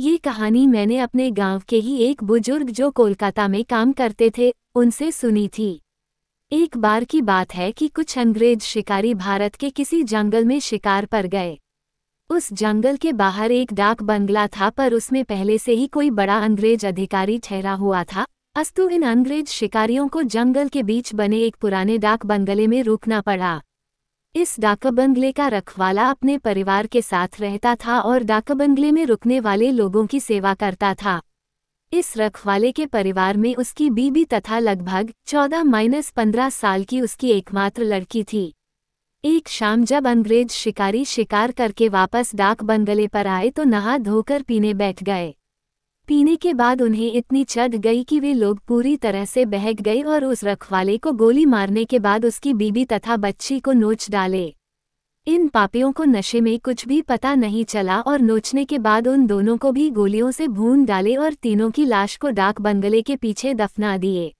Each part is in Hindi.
ये कहानी मैंने अपने गांव के ही एक बुजुर्ग जो कोलकाता में काम करते थे उनसे सुनी थी एक बार की बात है कि कुछ अंग्रेज शिकारी भारत के किसी जंगल में शिकार पर गए उस जंगल के बाहर एक डाक बंगला था पर उसमें पहले से ही कोई बड़ा अंग्रेज अधिकारी ठहरा हुआ था अस्तु इन अंग्रेज शिकारियों को जंगल के बीच बने एक पुराने डाक बंगले में रुकना पड़ा इस डाका बंगले का रखवाला अपने परिवार के साथ रहता था और डाका बंगले में रुकने वाले लोगों की सेवा करता था इस रखवाले के परिवार में उसकी बीबी तथा लगभग चौदह माइनस पंद्रह साल की उसकी एकमात्र लड़की थी एक शाम जब अंग्रेज शिकारी शिकार करके वापस डाक बंगले पर आए तो नहा धोकर पीने बैठ गए पीने के बाद उन्हें इतनी चढ़ गई कि वे लोग पूरी तरह से बहक गए और उस रखवाले को गोली मारने के बाद उसकी बीबी तथा बच्ची को नोच डाले इन पापियों को नशे में कुछ भी पता नहीं चला और नोचने के बाद उन दोनों को भी गोलियों से भून डाले और तीनों की लाश को डाक बंगले के पीछे दफना दिए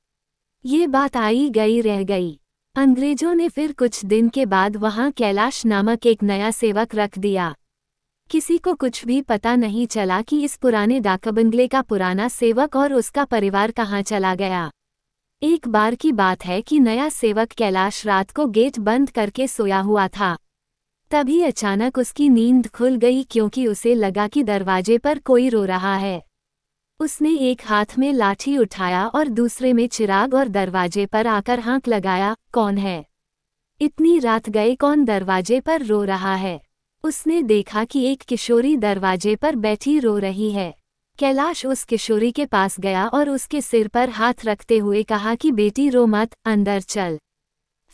ये बात आई गई रह गई अंग्रेजों ने फिर कुछ दिन के बाद वहाँ कैलाश नामक एक नया सेवक रख दिया किसी को कुछ भी पता नहीं चला कि इस पुराने डाकबंगले का पुराना सेवक और उसका परिवार कहाँ चला गया एक बार की बात है कि नया सेवक कैलाश रात को गेट बंद करके सोया हुआ था तभी अचानक उसकी नींद खुल गई क्योंकि उसे लगा कि दरवाजे पर कोई रो रहा है उसने एक हाथ में लाठी उठाया और दूसरे में चिराग और दरवाजे पर आकर हाँक लगाया कौन है इतनी रात गए कौन दरवाजे पर रो रहा है उसने देखा कि एक किशोरी दरवाजे पर बैठी रो रही है कैलाश उस किशोरी के पास गया और उसके सिर पर हाथ रखते हुए कहा कि बेटी रो मत अंदर चल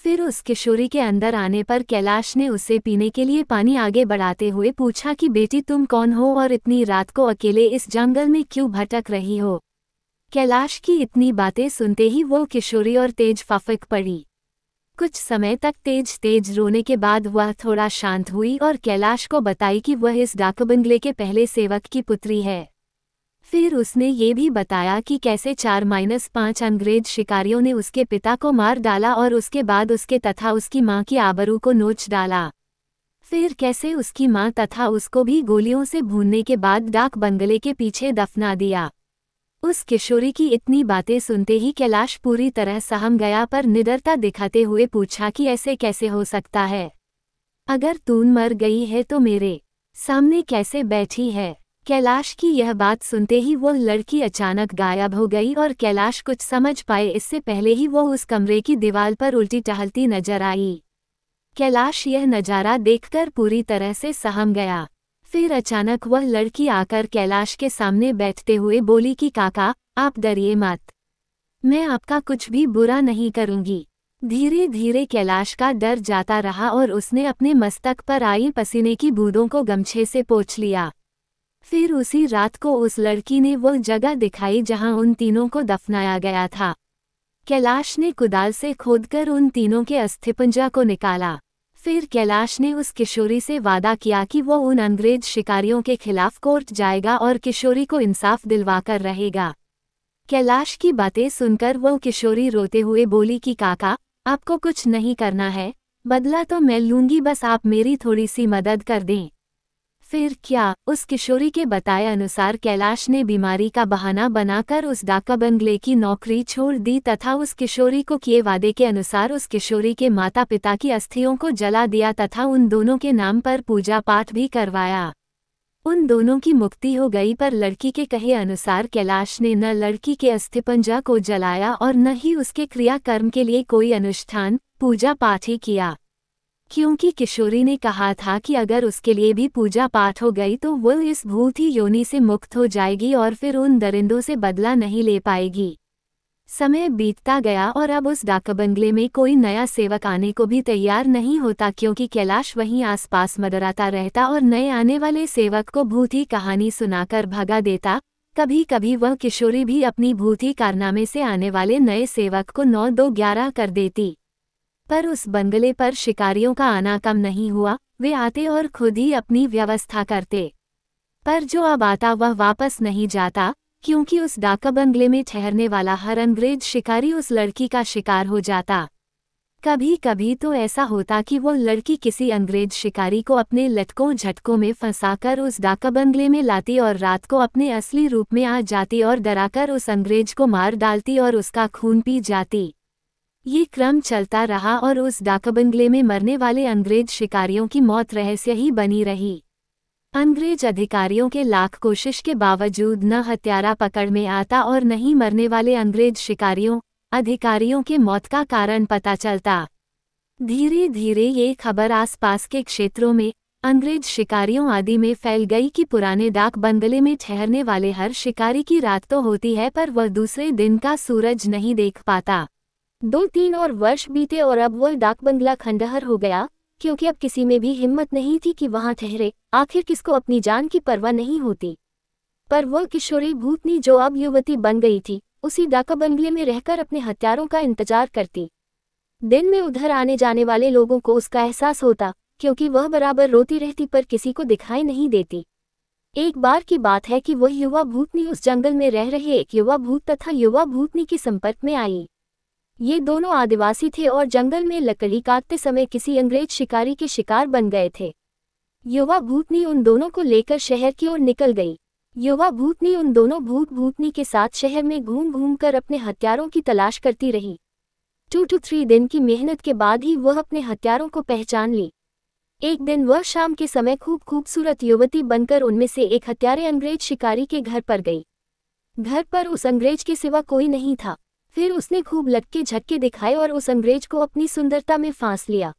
फिर उस किशोरी के अंदर आने पर कैलाश ने उसे पीने के लिए पानी आगे बढ़ाते हुए पूछा कि बेटी तुम कौन हो और इतनी रात को अकेले इस जंगल में क्यों भटक रही हो कैलाश की इतनी बातें सुनते ही वो किशोरी और तेज फफक पड़ी कुछ समय तक तेज तेज रोने के बाद वह थोड़ा शांत हुई और कैलाश को बताई कि वह इस डाकबंगले के पहले सेवक की पुत्री है फिर उसने ये भी बताया कि कैसे चार माइनस पाँच अंग्रेज शिकारियों ने उसके पिता को मार डाला और उसके बाद उसके तथा उसकी माँ की आबरू को नोच डाला फिर कैसे उसकी माँ तथा उसको भी गोलियों से भूनने के बाद डाक बंगले के पीछे दफना दिया उस किशोरी की इतनी बातें सुनते ही कैलाश पूरी तरह सहम गया पर निडरता दिखाते हुए पूछा कि ऐसे कैसे हो सकता है अगर तून मर गई है तो मेरे सामने कैसे बैठी है कैलाश की यह बात सुनते ही वो लड़की अचानक गायब हो गई और कैलाश कुछ समझ पाए इससे पहले ही वो उस कमरे की दीवार पर उल्टी टहलती नजर आई कैलाश यह नज़ारा देखकर पूरी तरह से सहम गया फिर अचानक वह लड़की आकर कैलाश के सामने बैठते हुए बोली कि काका आप डरिए मत मैं आपका कुछ भी बुरा नहीं करूंगी धीरे धीरे कैलाश का डर जाता रहा और उसने अपने मस्तक पर आई पसीने की बूंदों को गमछे से पोछ लिया फिर उसी रात को उस लड़की ने वो जगह दिखाई जहां उन तीनों को दफनाया गया था कैलाश ने कुदाल से खोदकर उन तीनों के अस्थिपंजा को निकाला फिर कैलाश ने उस किशोरी से वादा किया कि वो उन अंग्रेज शिकारियों के खिलाफ कोर्ट जाएगा और किशोरी को इंसाफ दिलवाकर रहेगा कैलाश की बातें सुनकर वो किशोरी रोते हुए बोली कि काका आपको कुछ नहीं करना है बदला तो मैं लूंगी बस आप मेरी थोड़ी सी मदद कर दें फिर क्या उस किशोरी के बताए अनुसार कैलाश ने बीमारी का बहाना बनाकर उस डाका बंगले की नौकरी छोड़ दी तथा उस किशोरी को किए वादे के अनुसार उस किशोरी के माता पिता की अस्थियों को जला दिया तथा उन दोनों के नाम पर पूजा पाठ भी करवाया उन दोनों की मुक्ति हो गई पर लड़की के कहे अनुसार कैलाश ने न लड़की के अस्थिपंजा को जलाया और न ही उसके क्रियाकर्म के लिए कोई अनुष्ठान पूजा पाठ ही किया क्योंकि किशोरी ने कहा था कि अगर उसके लिए भी पूजा पाठ हो गई तो वो इस भूथी योनि से मुक्त हो जाएगी और फिर उन दरिंदों से बदला नहीं ले पाएगी समय बीतता गया और अब उस डाक बंगले में कोई नया सेवक आने को भी तैयार नहीं होता क्योंकि कैलाश वहीं आसपास मदराता रहता और नए आने वाले सेवक को भूति कहानी सुनाकर भगा देता कभी कभी वह किशोरी भी अपनी भूति कारनामे से आने वाले नए सेवक को नौ दो ग्यारह कर देती पर उस बंगले पर शिकारियों का आना कम नहीं हुआ वे आते और खुद ही अपनी व्यवस्था करते पर जो अब आता वह वापस नहीं जाता क्योंकि उस डाका बंगले में ठहरने वाला हर अंग्रेज शिकारी उस लड़की का शिकार हो जाता कभी कभी तो ऐसा होता कि वो लड़की किसी अंग्रेज शिकारी को अपने लटकों झटकों में फंसाकर उस डाका बंगले में लाती और रात को अपने असली रूप में आ जाती और डराकर उस अंग्रेज को मार डालती और उसका खून पी जाती ये क्रम चलता रहा और उस डाकबंगले में मरने वाले अंग्रेज शिकारियों की मौत रहस्य ही बनी रही अंग्रेज अधिकारियों के लाख कोशिश के बावजूद न हत्यारा पकड़ में आता और न ही मरने वाले अंग्रेज शिकारियों अधिकारियों के मौत का कारण पता चलता धीरे धीरे ये खबर आसपास के क्षेत्रों में अंग्रेज शिकारियों आदि में फैल गई कि पुराने डाक बंगले में ठहरने वाले हर शिकारी की रात तो होती है पर वह दूसरे दिन का सूरज नहीं देख पाता दो तीन और वर्ष बीते और अब वह डाक बंगला खंडहर हो गया क्योंकि अब किसी में भी हिम्मत नहीं थी कि वहां ठहरे आखिर किसको अपनी जान की परवाह नहीं होती पर वह किशोरी भूतनी जो अब युवती बन गई थी उसी डाका बंगले में रहकर अपने हत्यारों का इंतजार करती दिन में उधर आने जाने वाले लोगों को उसका एहसास होता क्योंकि वह बराबर रोती रहती पर किसी को दिखाई नहीं देती एक बार की बात है कि वह युवा भूतनी उस जंगल में रह रहे एक युवा भूत तथा युवा भूतनी के संपर्क में आई ये दोनों आदिवासी थे और जंगल में लकड़ी काटते समय किसी अंग्रेज शिकारी के शिकार बन गए थे युवा भूतनी उन दोनों को लेकर शहर की ओर निकल गई युवा भूतनी उन दोनों भूत भूतनी के साथ शहर में घूम घूम कर अपने हथियारों की तलाश करती रही टू टू थ्री दिन की मेहनत के बाद ही वह अपने हथियारों को पहचान ली एक दिन वह शाम के समय खूब खूबसूरत युवती बनकर उनमें से एक हत्यारे अंग्रेज शिकारी के घर पर गई घर पर उस अंग्रेज के सिवा कोई नहीं था फिर उसने खूब लटके झटके दिखाए और उस अंग्रेज को अपनी सुंदरता में फांस लिया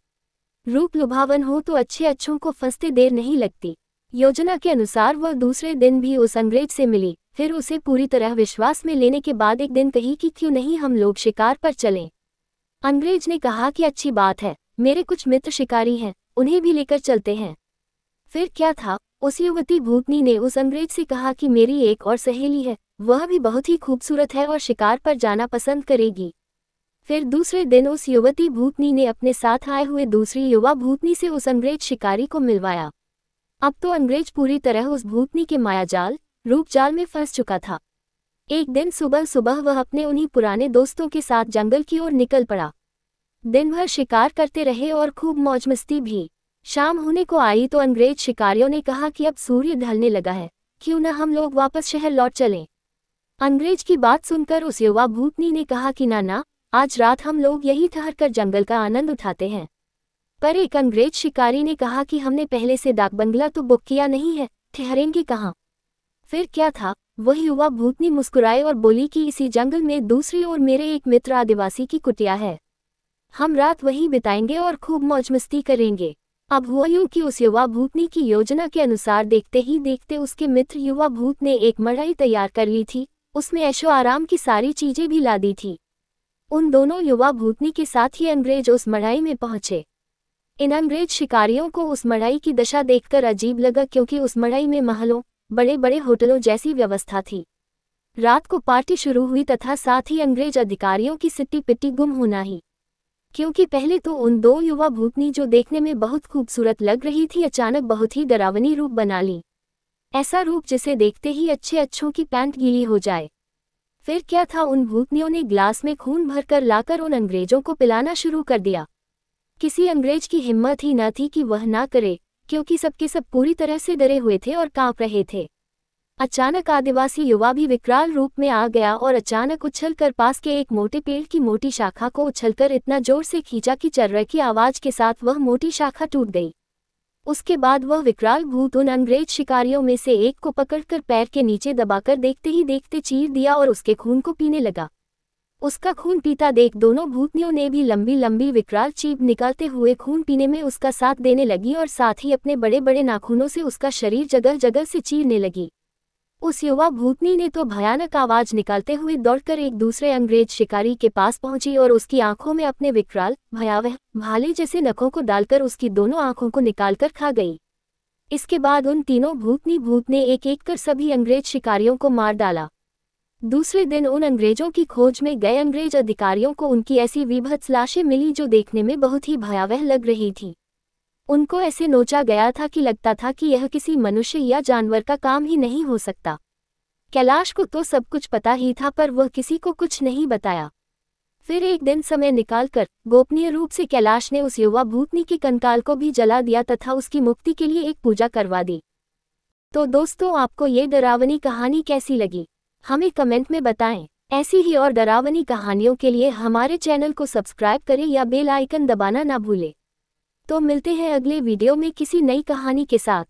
रूप लुभावन हो तो अच्छे अच्छों को फंसते देर नहीं लगती योजना के अनुसार वह दूसरे दिन भी उस अंग्रेज से मिली फिर उसे पूरी तरह विश्वास में लेने के बाद एक दिन कही कि क्यों नहीं हम लोग शिकार पर चलें अंग्रेज ने कहा कि अच्छी बात है मेरे कुछ मित्र शिकारी हैं उन्हें भी लेकर चलते हैं फिर क्या था उस युवती भूतनी ने उस अंग्रेज से कहा कि मेरी एक और सहेली है वह भी बहुत ही खूबसूरत है और शिकार पर जाना पसंद करेगी फिर दूसरे दिन उस युवती भूतनी ने अपने साथ आए हुए दूसरी युवा भूतनी से उस अंग्रेज शिकारी को मिलवाया अब तो अंग्रेज पूरी तरह उस भूतनी के मायाजाल रूप जाल में फंस चुका था एक दिन सुबह सुबह वह अपने उन्हीं पुराने दोस्तों के साथ जंगल की ओर निकल पड़ा दिन भर शिकार करते रहे और खूब मौज मस्ती भी शाम होने को आई तो अंग्रेज शिकारियों ने कहा कि अब सूर्य ढलने लगा है क्यों न हम लोग वापस शहर लौट चलें अंग्रेज की बात सुनकर उस युवा भूतनी ने कहा कि नाना आज रात हम लोग यही ठहर कर जंगल का आनंद उठाते हैं पर एक अंग्रेज शिकारी ने कहा कि हमने पहले से डाक बंगला तो बुक किया नहीं है ठहरेंगे कहाँ फिर क्या था वह युवा भूतनी मुस्कुराए और बोली कि इसी जंगल में दूसरी ओर मेरे एक मित्र आदिवासी की कुटिया है हम रात वहीं बिताएंगे और खूब मौज मस्ती करेंगे अब हुआयूं की उस युवा भूतनी की योजना के अनुसार देखते ही देखते उसके मित्र युवा भूत ने एक मड़ाई तैयार कर ली थी उसमें ऐशो आराम की सारी चीजें भी ला दी थी उन दोनों युवा भूतनी के साथ ही अंग्रेज उस मड़ाई में पहुंचे इन अंग्रेज शिकारियों को उस मड़ाई की दशा देखकर अजीब लगा क्योंकि उस मड़ई में महलों बड़े बड़े होटलों जैसी व्यवस्था थी रात को पार्टी शुरू हुई तथा साथ ही अंग्रेज अधिकारियों की सिट्टी पिट्टी गुम होना ही क्योंकि पहले तो उन दो युवा भूतनी जो देखने में बहुत खूबसूरत लग रही थी अचानक बहुत ही डरावनी रूप बना ली ऐसा रूप जिसे देखते ही अच्छे अच्छों की पैंट गीली हो जाए फिर क्या था उन भूतनियों ने ग्लास में खून भरकर लाकर उन अंग्रेजों को पिलाना शुरू कर दिया किसी अंग्रेज की हिम्मत ही न थी कि वह ना करे क्योंकि सबके सब पूरी तरह से डरे हुए थे और कांप रहे थे अचानक आदिवासी युवा भी विकराल रूप में आ गया और अचानक उछलकर पास के एक मोटे पेड़ की मोटी शाखा को उछलकर इतना जोर से खींचा कि चर्र की आवाज के साथ वह मोटी शाखा टूट गई उसके बाद वह विकराल भूत उन अंग्रेज शिकारियों में से एक को पकड़कर पैर के नीचे दबाकर देखते ही देखते चीर दिया और उसके खून को पीने लगा उसका खून पीता देख दोनों भूतनियों ने भी लंबी लंबी विकराल चीप निकालते हुए खून पीने में उसका साथ देने लगी और साथ ही अपने बड़े बड़े नाखूनों से उसका शरीर जगह जगह से चीरने लगी उस युवा भूतनी ने तो भयानक आवाज निकालते हुए दौड़कर एक दूसरे अंग्रेज शिकारी के पास पहुंची और उसकी आंखों में अपने विकराल भयावह भाले जैसे नखों को डालकर उसकी दोनों आंखों को निकालकर खा गई इसके बाद उन तीनों भूतनी भूत ने एक एक कर सभी अंग्रेज शिकारियों को मार डाला दूसरे दिन उन अंग्रेजों की खोज में गए अंग्रेज अधिकारियों को उनकी ऐसी विभत्स लाशें मिली जो देखने में बहुत ही भयावह लग रही थी उनको ऐसे नोचा गया था कि लगता था कि यह किसी मनुष्य या जानवर का काम ही नहीं हो सकता कैलाश को तो सब कुछ पता ही था पर वह किसी को कुछ नहीं बताया फिर एक दिन समय निकालकर गोपनीय रूप से कैलाश ने उस युवा भूतनी के कंकाल को भी जला दिया तथा उसकी मुक्ति के लिए एक पूजा करवा दी तो दोस्तों आपको ये डरावनी कहानी कैसी लगी हमें कमेंट में बताएं ऐसी ही और डरावनी कहानियों के लिए हमारे चैनल को सब्सक्राइब करें या बेल आइकन दबाना ना भूलें तो मिलते हैं अगले वीडियो में किसी नई कहानी के साथ